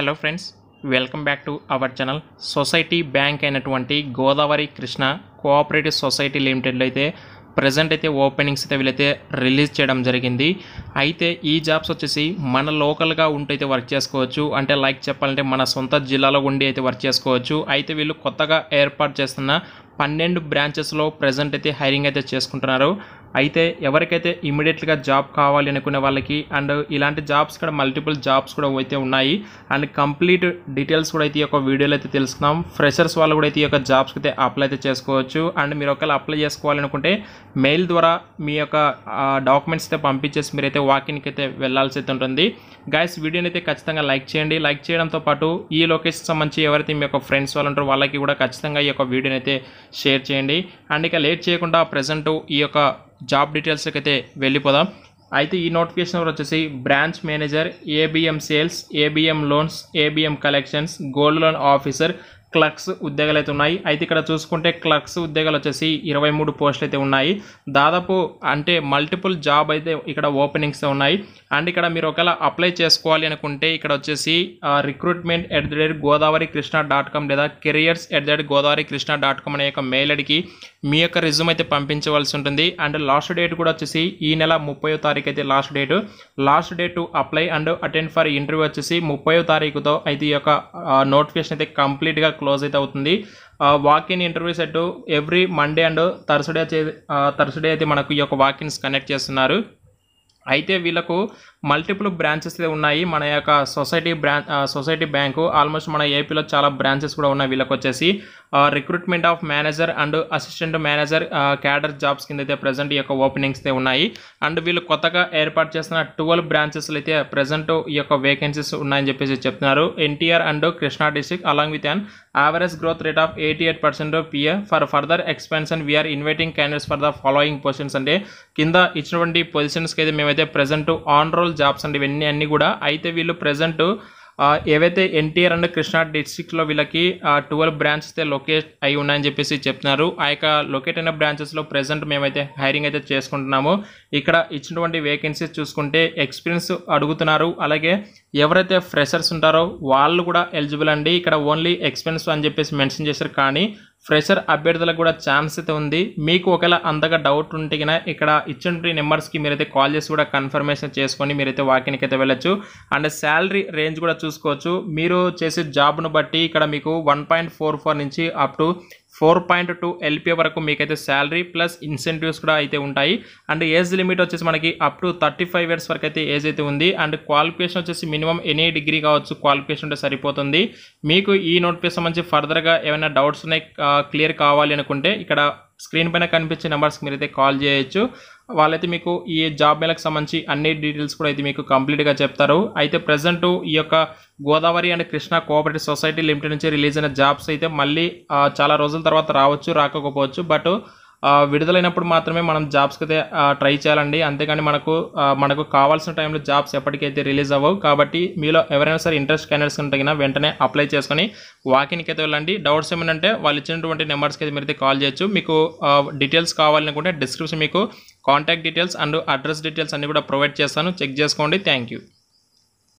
hello friends welcome back to our channel society bank అయినటువంటి Godavari Krishna cooperative society లిమిటెడ్లో అయితే present అయితే ఓపెనింగ్స్ అయితే వీళ్ళైతే రిలీజ్ చేయడం జరిగింది అయితే ఈ జాబ్స్ వచ్చేసి మన లోకల్గా ఉంటే అయితే వర్క్ చేసుకోవచ్చు అంటే లైక్ చెప్పాలంటే మన సొంత జిల్లాలో ఉండి అయితే వర్క్ చేసుకోవచ్చు అయితే వీళ్ళు కొత్తగా ఏర్పాటు చేస్తున్న పన్నెండు బ్రాంచెస్లో ప్రజెంట్ అయితే హైరింగ్ అయితే చేసుకుంటున్నారు అయితే ఎవరికైతే ఇమీడియట్గా జాబ్ కావాలి అనుకునే వాళ్ళకి అండ్ ఇలాంటి జాబ్స్ కూడా మల్టిపుల్ జాబ్స్ కూడా అయితే ఉన్నాయి అండ్ కంప్లీట్ డీటెయిల్స్ కూడా అయితే ఈ యొక్క వీడియోలో అయితే తెలుసుకున్నాం ఫ్రెషర్స్ వాళ్ళు కూడా అయితే ఈ యొక్క జాబ్స్కి అయితే అప్లై అయితే చేసుకోవచ్చు అండ్ మీరు ఒకవేళ అప్లై చేసుకోవాలనుకుంటే మెయిల్ ద్వారా మీ యొక్క డాక్యుమెంట్స్ అయితే పంపించేసి మీరైతే వాకింగ్కి అయితే వెళ్ళాల్సి అయితే ఉంటుంది గైస్ వీడియోని అయితే ఖచ్చితంగా లైక్ చేయండి లైక్ చేయడంతో పాటు ఈ లొకేషన్ సంబంధించి ఎవరైతే మీ యొక్క ఫ్రెండ్స్ వాళ్ళు ఉంటారో వాళ్ళకి కూడా ఖచ్చితంగా ఈ యొక్క వీడియోని అయితే షేర్ చేయండి అండ్ ఇక లేట్ చేయకుండా ప్రజెంట్ ఈ యొక్క జాబ్ డీటెయిల్స్కి అయితే వెళ్ళిపోదాం అయితే ఈ నోటిఫికేషన్ నెంబర్ వచ్చేసి branch manager ABM sales ABM loans ABM collections gold loan officer clerks ఉద్యోగాలు అయితే ఉన్నాయి అయితే ఇక్కడ చూసుకుంటే క్లర్క్స్ ఉద్యోగాలు వచ్చేసి ఇరవై మూడు పోస్టులు అయితే ఉన్నాయి దాదాపు అంటే మల్టిపుల్ జాబ్ అయితే ఇక్కడ ఓపెనింగ్స్ ఉన్నాయి అండ్ ఇక్కడ మీరు ఒకవేళ అప్లై చేసుకోవాలి అనుకుంటే ఇక్కడ వచ్చేసి recruitment at the rate Godavari Krishna dot com లేదా careers at the rate Godavari Krishna dot com అనే యొక్క మెయిల్ ఐడికి మీ యొక్క రిజ్యూమ్ అయితే పంపించవలసి ఉంటుంది అండ్ లాస్ట్ డేట్ కూడా వచ్చేసి ఈ నెల ముప్పై తారీఖు అయితే last date last date to apply and attend for interview వచ్చేసి ముప్పై తారీఖుతో అయితే ఈ యొక్క నోటిఫికేషన్ అయితే కంప్లీట్గా క్లోజ్ అయితే అవుతుంది walk in interview set every Monday and Thursday Thursday అయితే మనకు ఈ యొక్క వాకిన్స్ కనెక్ట్ చేస్తున్నారు అయితే వీళ్ళకు మల్టిపుల్ బ్రాంచెస్ ఉన్నాయి మన యొక్క society branch society bank almost మన ఏపీలో చాలా బ్రాంచెస్ కూడా ఉన్నాయి వీళ్ళకి వచ్చేసి recruitment of manager and assistant manager cadre jobs కింద అయితే ప్రజెంట్ ఈ యొక్క ఓపెనింగ్స్ అయితే ఉన్నాయి అండ్ వీళ్ళు కొత్తగా ఏర్పాటు చేస్తున్న ట్వెల్వ్ బ్రాంచెస్లు అయితే ప్రజెంట్ ఈ యొక్క వేకెన్సీస్ ఉన్నాయని చెప్పేసి చెప్తున్నారు NTR and Krishna district along with and average growth rate of eighty eight percent PA for further expansion we're inviting candidates for the following positions అంటే కింద ఇచ్చినటువంటి పొజిషన్స్కి అయితే మేమైతే ప్రజెంట్ ఆన్ రోల్ జాబ్స్ అంటే ఇవన్నీ అన్నీ కూడా అయితే వీళ్ళు ప్రజెంట్ ఏవైతే ఎన్టీఆర్ అండ్ కృష్ణా డిస్టిక్లో వీళ్ళకి ట్వెల్వ్ బ్రాంచెస్ అయితే లొకేట్ అయి ఉన్నాయని చెప్పేసి చెప్తున్నారు ఆ యొక్క లొకేట్ అయిన బ్రాంచెస్లో ప్రజెంట్ మేమైతే హైరింగ్ అయితే చేసుకుంటున్నాము ఇక్కడ ఇచ్చినటువంటి వేకెన్సీస్ చూసుకుంటే ఎక్స్పీరియన్స్ అడుగుతున్నారు అలాగే ఎవరైతే ఫ్రెషర్స్ ఉంటారో వాళ్ళు కూడా ఎలిజిబుల్ అండి ఇక్కడ ఓన్లీ ఎక్స్పీరియన్స్ అని చెప్పేసి మెన్షన్ చేశారు కానీ ఫ్రెషర్ అభ్యర్థులకు కూడా ఛాన్స్ అయితే ఉంది మీకు ఒకవేళ అంతగా డౌట్ ఉంటే కన్నా ఇక్కడ ఇచ్చిన నెంబర్స్కి మీరైతే కాల్ చేసి కూడా కన్ఫర్మేషన్ చేసుకొని మీరైతే వాకింగ్కి అయితే వెళ్ళచ్చు అండ్ శాలరీ రేంజ్ కూడా చూసుకోవచ్చు మీరు చేసే జాబ్ను బట్టి ఇక్కడ మీకు వన్ పాయింట్ ఫోర్ ఫోర్ నుంచి up to four point two LP వరకు మీకైతే శాలరీ ప్లస్ ఇన్సెంటివ్స్ కూడా అయితే ఉంటాయి అండ్ ఏజ్ లిమిట్ వచ్చేసి మనకి up to thirty five years వరకు అయితే ఏజ్ అయితే ఉంది అండ్ క్వాలిఫికేషన్ వచ్చేసి మినిమం ఎనీ డిగ్రీ కావచ్చు క్వాలిఫికేషన్ ఉంటే సరిపోతుంది మీకు ఈ నోటిఫికేషన్ సంబంధించి ఫర్దర్గా ఏమైనా డౌట్స్ ఉన్నాయి క్లియర్ కావాలి అనుకుంటే ఇక్కడ స్క్రీన్ పైన కనిపించే నెంబర్స్కి మీరైతే కాల్ చేయొచ్చు వాళ్ళైతే మీకు ఈ జాబ్ మేళకు సంబంధించి అన్ని డీటెయిల్స్ కూడా అయితే మీకు కంప్లీట్గా చెప్తారు అయితే ప్రజెంట్ ఈ యొక్క Godavari and Krishna cooperative society limited నుంచి రిలీజ్ అయిన జాబ్స్ అయితే మళ్ళీ చాలా రోజుల తర్వాత రావచ్చు రాకపోవచ్చు బట్ విడుదలైనప్పుడు మాత్రమే మనం జాబ్స్కి అయితే ట్రై చేయాలండి అంతేకాని మనకు మనకు కావాల్సిన టైంలో జాబ్స్ ఎప్పటికైతే రిలీజ్ అవ్వవు కాబట్టి మీలో ఎవరైనా సరే ఇంట్రెస్ట్ క్యాండిడేట్స్ ఉంటే వెంటనే అప్లై చేసుకొని వాకిన్కి అయితే వెళ్ళండి డౌట్స్ ఏమంటే వాళ్ళు ఇచ్చినటువంటి నెంబర్స్కి అయితే మీరు కాల్ చేయొచ్చు మీకు డీటెయిల్స్ కావాలనుకుంటే డిస్క్రిప్షన్ మీకు contact details and address details అన్నీ కూడా ప్రొవైడ్ చేస్తాను చెక్ చేసుకోండి థ్యాంక్ యూ